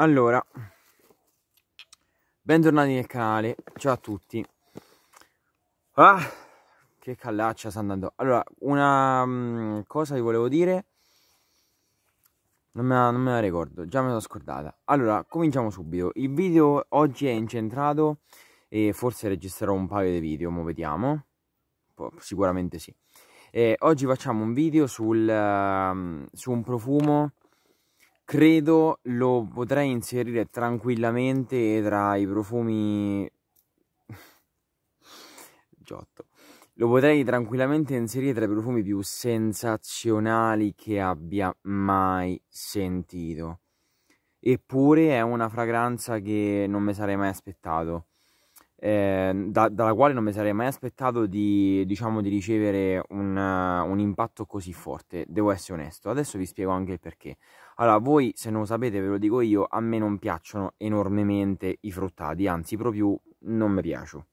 Allora, bentornati nel canale, ciao a tutti. Ah, che callaccia sta andando. Allora, una um, cosa vi volevo dire, non me, la, non me, la, ricordo, già me l'ho scordata. Allora, cominciamo subito. Il video oggi è incentrato e forse registrerò un paio di video, ma vediamo. Sicuramente sì. E oggi facciamo un video sul, uh, su un profumo credo lo potrei inserire tranquillamente tra i profumi Giotto. Lo potrei tranquillamente inserire tra i profumi più sensazionali che abbia mai sentito. Eppure è una fragranza che non mi sarei mai aspettato. Eh, da, dalla quale non mi sarei mai aspettato di, diciamo, di ricevere un, uh, un impatto così forte, devo essere onesto. Adesso vi spiego anche il perché. Allora, voi se non lo sapete, ve lo dico io, a me non piacciono enormemente i fruttati, anzi, proprio non mi piacciono.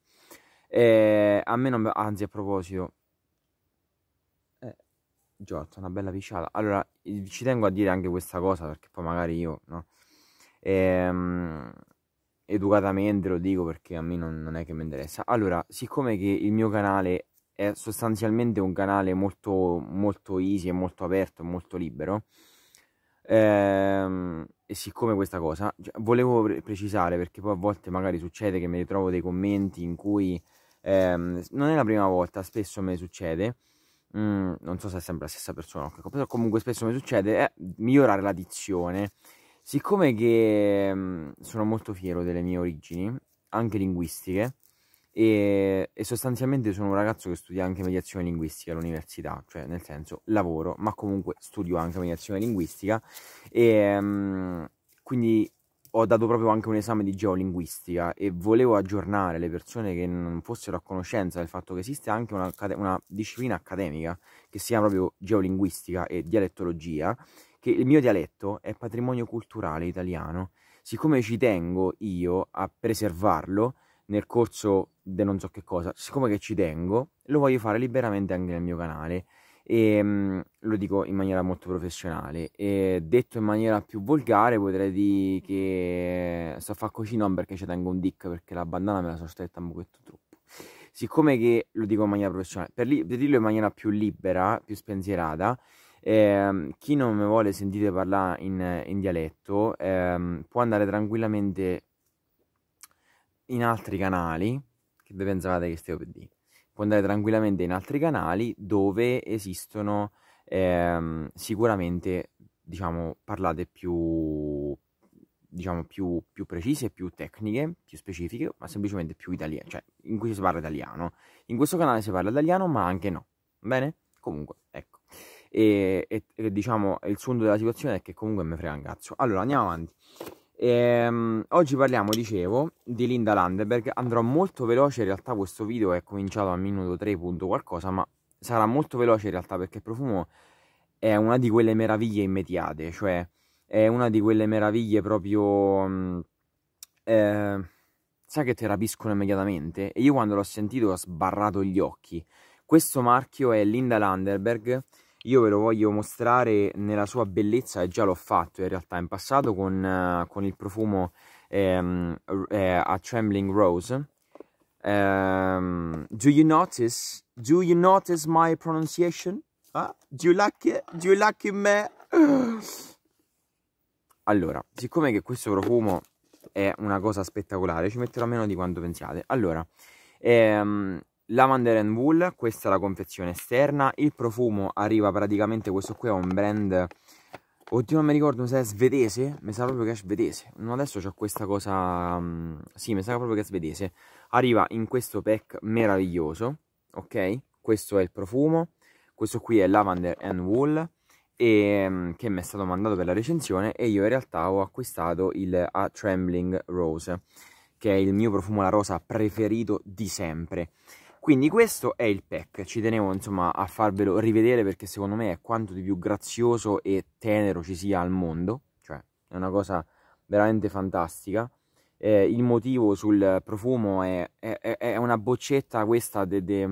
Eh, a me non... anzi, a proposito... Eh, Giotto, una bella pisciata. Allora, ci tengo a dire anche questa cosa, perché poi magari io, no? Ehm educatamente lo dico perché a me non, non, è che mi interessa. Allora, siccome che il mio canale è sostanzialmente un canale molto, molto easy, molto aperto, molto libero, Ehm, e siccome questa cosa, cioè, volevo pre- precisare perché poi a volte magari succede che mi ritrovo dei commenti in cui ehm, non è la prima volta, spesso mi succede. Mm, non so se è sempre la stessa persona, però comunque spesso mi succede, è eh, migliorare la dizione. Siccome che mm, sono molto fiero delle mie origini, anche linguistiche, e, e, sostanzialmente sono un ragazzo che studia anche mediazione linguistica all'università, cioè nel senso lavoro, ma comunque studio anche mediazione linguistica e um, quindi ho dato proprio anche un esame di geolinguistica e volevo aggiornare le persone che non fossero a conoscenza del fatto che esiste anche una, una disciplina accademica che si chiama proprio geolinguistica e dialettologia, che il mio dialetto è patrimonio culturale italiano. Siccome ci tengo io a preservarlo, nel corso del non so che cosa, siccome che ci tengo, lo voglio fare liberamente anche nel mio canale e ehm, lo dico in maniera molto professionale e detto in maniera più volgare potrei dire che eh, sto a fare così non perché ci tengo un dick perché la bandana me la sono stretta un pochetto troppo siccome che lo dico in maniera professionale per, li- per dirlo in maniera più libera più spensierata ehm, chi non mi vuole sentire parlare in, in dialetto ehm, può andare tranquillamente in altri canali, che voi pensavate che stia PD, può andare tranquillamente in altri canali dove esistono ehm, sicuramente, diciamo, parlate più, diciamo, più, più, precise, più tecniche, più specifiche, ma semplicemente più italiane, cioè in cui si parla italiano. In questo canale si parla italiano, ma anche no. Bene? Comunque, ecco. E, e, e diciamo, il sunto della situazione è che comunque mi frega un cazzo. Allora, andiamo avanti. Ehm, oggi parliamo, dicevo, di Linda Landeberg. Andrò molto veloce, in realtà questo video è cominciato a minuto 3 punto qualcosa, ma sarà molto veloce in realtà perché Profumo è una di quelle meraviglie immediate, cioè è una di quelle meraviglie proprio... Eh, sai che te rapiscono immediatamente? E io quando l'ho sentito ho sbarrato gli occhi. Questo marchio è Linda Landerberg io ve lo voglio mostrare nella sua bellezza e già l'ho fatto in realtà in passato con, eh, con il profumo um, uh, a Trembling Rose. Um, do you notice? Do you notice my pronunciation? Huh? Ah, do you like it? Do you like me? Allora, siccome che questo profumo è una cosa spettacolare, ci metterò meno di quanto pensiate. Allora, ehm, la Mandarin Wool, questa è la confezione esterna, il profumo arriva praticamente, questo qui è un brand, oddio non mi ricordo se è svedese, mi sa proprio che è svedese, no, adesso ho questa cosa, mm, sì mi sa proprio che è svedese, arriva in questo pack meraviglioso, ok? Questo è il profumo, questo qui è Lavender and Wool, e, mm, che mi è stato mandato per la recensione e io in realtà ho acquistato il A Trembling Rose, che è il mio profumo alla rosa preferito di sempre. Quindi questo è il pack, ci tenevo insomma a farvelo rivedere perché secondo me è quanto di più grazioso e tenero ci sia al mondo, cioè è una cosa veramente fantastica. Eh, il motivo sul profumo è, è, è una boccetta questa, de, de,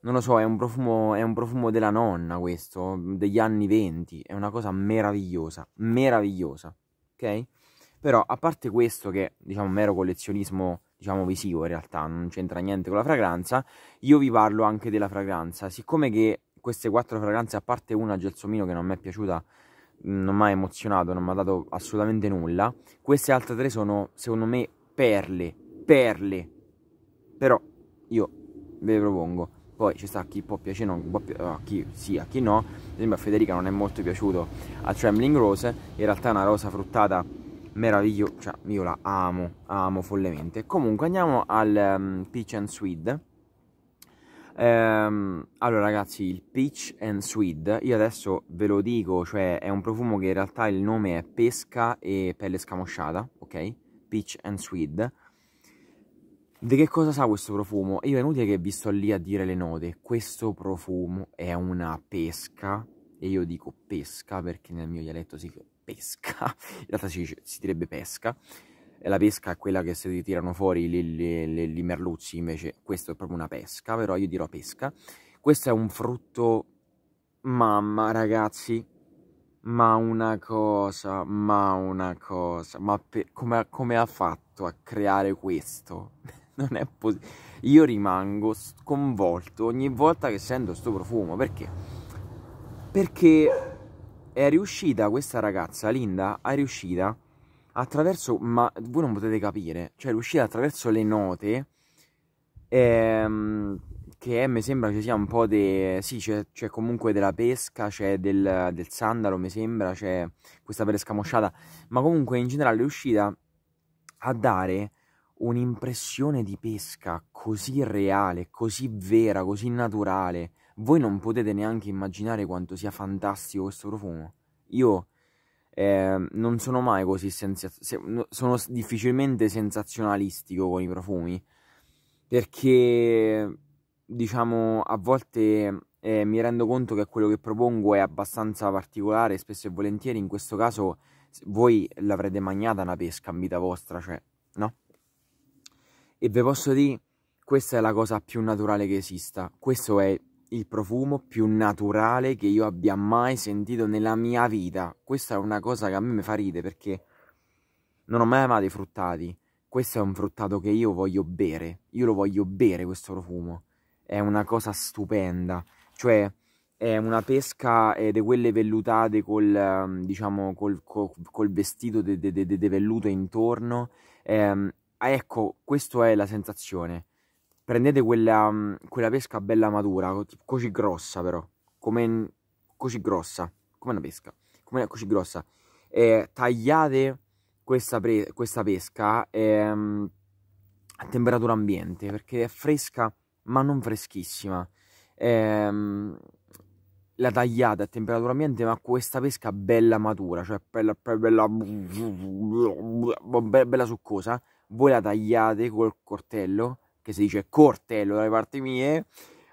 non lo so, è un, profumo, è un profumo della nonna questo, degli anni 20, è una cosa meravigliosa, meravigliosa, ok? Però a parte questo che diciamo mero collezionismo diciamo visivo in realtà, non c'entra niente con la fragranza, io vi parlo anche della fragranza, siccome che queste quattro fragranze, a parte una gelsomino che non mi è piaciuta, non mi ha emozionato, non mi ha dato assolutamente nulla, queste altre tre sono secondo me perle, perle, però io ve le propongo, poi ci sta a chi può piacere, non, può pi- a chi sì, a chi no, ad esempio a Federica non è molto piaciuto a Trembling Rose, in realtà è una rosa fruttata meraviglioso, cioè io la amo, amo follemente. Comunque andiamo al um, Peach and Swede. Ehm, allora ragazzi, il Peach and Swede, io adesso ve lo dico, cioè è un profumo che in realtà il nome è pesca e pelle scamosciata, ok? Peach and Swede. Di che cosa sa questo profumo? Io è inutile che vi sto lì a dire le note, questo profumo è una pesca e io dico pesca perché nel mio dialetto si pesca, in realtà si, si direbbe pesca, e la pesca è quella che si tirano fuori i merluzzi, invece questo è proprio una pesca, però io dirò pesca. Questo è un frutto, mamma ragazzi, ma una cosa, ma una cosa, ma per, come, come, ha fatto a creare questo? non è possibile. Io rimango sconvolto ogni volta che sento questo profumo, perché? Perché è riuscita questa ragazza, Linda, è riuscita attraverso, ma voi non potete capire, cioè è riuscita attraverso le note, ehm, che mi sembra ci sia un po' di, sì c'è, c'è, comunque della pesca, c'è del, del sandalo mi sembra, c'è questa pesca mosciata, ma comunque in generale è riuscita a dare un'impressione di pesca così reale, così vera, così naturale, voi non potete neanche immaginare quanto sia fantastico questo profumo. Io eh, non sono mai così sensazionalistico, sono difficilmente sensazionalistico con i profumi, perché diciamo a volte eh, mi rendo conto che quello che propongo è abbastanza particolare, spesso e volentieri in questo caso voi l'avrete magnata una pesca in vita vostra, cioè, no? E vi posso dire, questa è la cosa più naturale che esista, questo è il profumo più naturale che io abbia mai sentito nella mia vita. Questa è una cosa che a me mi fa ridere perché non ho mai amato i fruttati. Questo è un fruttato che io voglio bere. Io lo voglio bere questo profumo. È una cosa stupenda. Cioè, è una pesca eh, di quelle vellutate col, ehm, diciamo, col, col, col vestito di velluto intorno. Eh, ecco, questa è la sensazione prendete quella, mm, quella pesca bella matura, così grossa però, come così grossa, come una pesca, come una così grossa, e tagliate questa, questa pesca ehm, a temperatura ambiente perché è fresca ma non freschissima. Ehm, la tagliate a temperatura ambiente ma questa pesca bella matura, cioè bella, bella, bella succosa, voi la tagliate col coltello che si dice cortello dalle parti mie,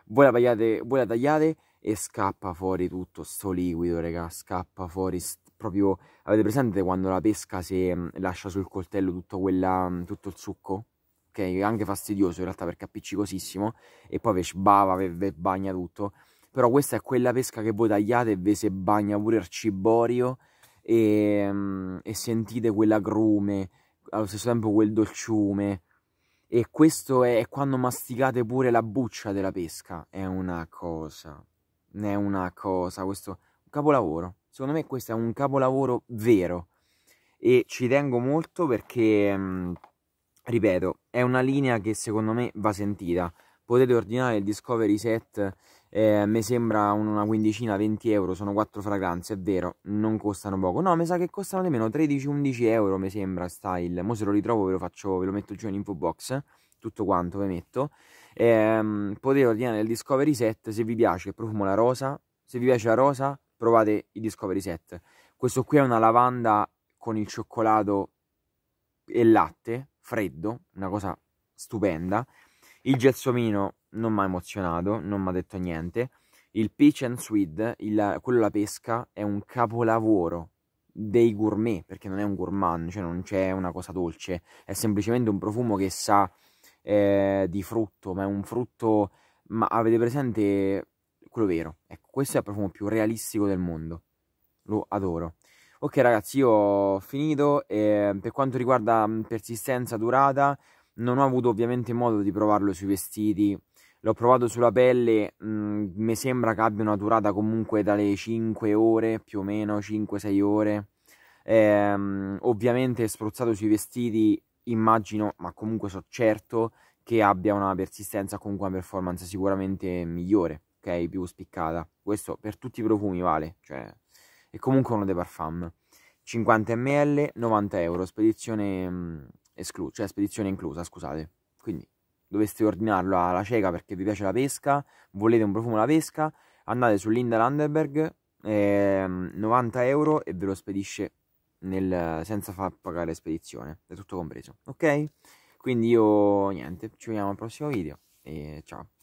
voi la, tagliate, voi la tagliate e scappa fuori tutto sto liquido, raga, scappa fuori proprio... Avete presente quando la pesca si mm, lascia sul coltello tutto, quella, mm, tutto il succo? Ok, è anche fastidioso in realtà perché è appiccicosissimo e poi ve sbava, ve, ve bagna tutto. Però questa è quella pesca che voi tagliate e ve se bagna pure il ciborio e, mm, e sentite quell'agrume, allo stesso tempo quel dolciume e questo è quando masticate pure la buccia della pesca. È una cosa. È una cosa. Questo è un capolavoro. Secondo me questo è un capolavoro vero. E ci tengo molto perché, mhmm, ripeto, è una linea che secondo me va sentita. Potete ordinare il Discovery Set eh, mi sembra una quindicina, 20 euro, sono quattro fragranze, è vero, non costano poco. No, mi sa che costano nemmeno 13-11 euro, mi sembra, style. Mo se lo ritrovo ve lo faccio, ve lo metto giù in info box, tutto quanto ve metto. Eh, potete ordinare il Discovery Set, se vi piace il profumo la rosa, se vi piace la rosa provate i Discovery Set. Questo qui è una lavanda con il cioccolato e latte, freddo, una cosa stupenda. Il gelsomino non mi ha emozionato, non mi ha detto niente. Il Peach and Sweet, il, quello la pesca, è un capolavoro dei gourmet, perché non è un gourmand, cioè non c'è una cosa dolce, è semplicemente un profumo che sa eh, di frutto, ma è un frutto... Ma avete presente quello vero? Ecco, questo è il profumo più realistico del mondo. Lo adoro. Ok ragazzi, io ho finito. Eh, per quanto riguarda persistenza, durata, non ho avuto ovviamente modo di provarlo sui vestiti L'ho provato sulla pelle, mh, mm, mi sembra che abbia una durata comunque dalle 5 ore, più o meno 5-6 ore. Ehm, ovviamente spruzzato sui vestiti, immagino, ma comunque so certo che abbia una persistenza comunque una performance sicuramente migliore, ok? Più spiccata. Questo per tutti i profumi vale, cioè è comunque uno dei parfum. 50 ml, 90 euro, spedizione, mh, mm, esclu- cioè spedizione inclusa, scusate. Quindi doveste ordinarlo alla cieca perché vi piace la pesca, volete un profumo alla pesca, andate su Linda Landerberg, eh, 90 euro e ve lo spedisce nel, senza far pagare spedizione, è tutto compreso, ok? Quindi io niente, ci vediamo al prossimo video e ciao.